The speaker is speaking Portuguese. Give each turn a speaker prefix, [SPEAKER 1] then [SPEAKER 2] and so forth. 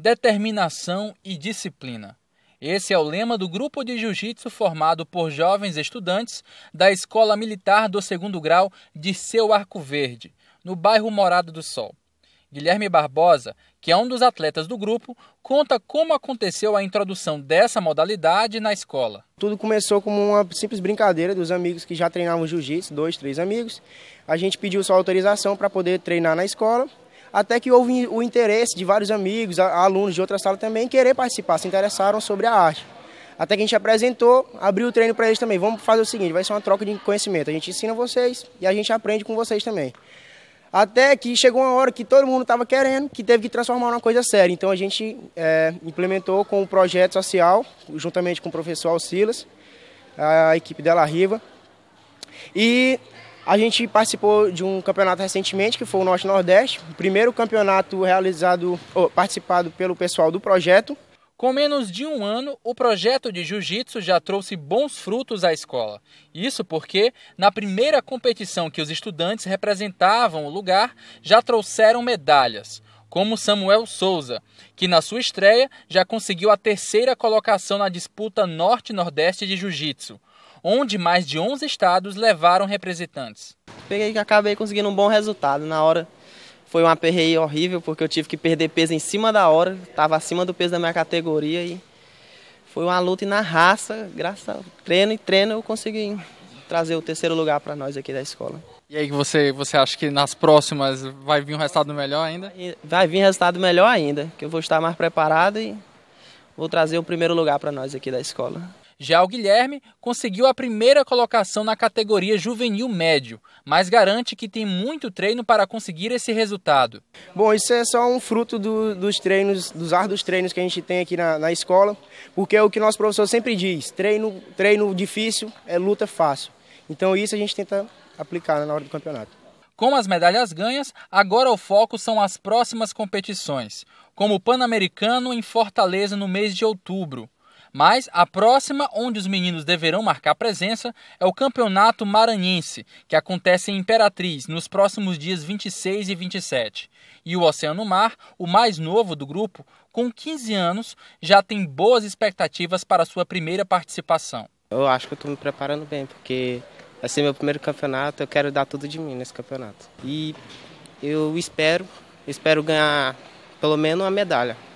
[SPEAKER 1] determinação e disciplina. Esse é o lema do grupo de jiu-jitsu formado por jovens estudantes da Escola Militar do Segundo Grau de Seu Arco Verde, no bairro Morado do Sol. Guilherme Barbosa, que é um dos atletas do grupo, conta como aconteceu a introdução dessa modalidade na escola. Tudo
[SPEAKER 2] começou como uma simples brincadeira dos amigos que já treinavam jiu-jitsu, dois, três amigos. A gente pediu sua autorização para poder treinar na escola até que houve o interesse de vários amigos, alunos de outra sala também, querer participar, se interessaram sobre a arte. Até que a gente apresentou, abriu o treino para eles também. Vamos fazer o seguinte, vai ser uma troca de conhecimento. A gente ensina vocês e a gente aprende com vocês também. Até que chegou uma hora que todo mundo estava querendo, que teve que transformar numa coisa séria. Então a gente é, implementou com o projeto social, juntamente com o professor Alcilas, a equipe dela Riva. E a gente participou de um campeonato recentemente, que foi o Norte Nordeste, o primeiro campeonato realizado, participado pelo pessoal do projeto.
[SPEAKER 1] Com menos de um ano, o projeto de jiu-jitsu já trouxe bons frutos à escola. Isso porque, na primeira competição que os estudantes representavam o lugar, já trouxeram medalhas, como Samuel Souza, que na sua estreia já conseguiu a terceira colocação na disputa Norte-Nordeste de Jiu-Jitsu onde mais de 11 estados levaram representantes. Peguei que acabei
[SPEAKER 3] conseguindo um bom resultado. Na hora foi uma perreia horrível, porque eu tive que perder peso em cima da hora, estava acima do peso da minha categoria e foi uma luta e na raça, graças ao treino e treino, eu consegui trazer o terceiro lugar para nós aqui da escola.
[SPEAKER 1] E aí você, você acha que nas próximas vai vir um resultado melhor ainda? Vai vir resultado melhor ainda, que eu vou estar mais preparado e vou trazer o primeiro lugar para nós aqui da escola. Já o Guilherme conseguiu a primeira colocação na categoria juvenil médio, mas garante que tem muito treino para conseguir esse resultado.
[SPEAKER 2] Bom, isso é só um fruto do, dos treinos, dos árduos treinos que a gente tem aqui na, na escola, porque é o que nosso professor sempre diz: treino, treino difícil é luta fácil. Então isso a gente tenta aplicar na hora do campeonato.
[SPEAKER 1] Com as medalhas ganhas, agora o foco são as próximas competições, como o Pan-Americano em Fortaleza no mês de outubro. Mas a próxima onde os meninos deverão marcar presença é o Campeonato Maranhense, que acontece em Imperatriz nos próximos dias 26 e 27. E o Oceano Mar, o mais novo do grupo, com 15 anos, já tem boas expectativas para sua primeira participação.
[SPEAKER 3] Eu acho que estou me preparando bem, porque vai ser meu primeiro campeonato, eu quero dar tudo de mim nesse campeonato.
[SPEAKER 1] E eu espero, espero ganhar pelo menos uma medalha.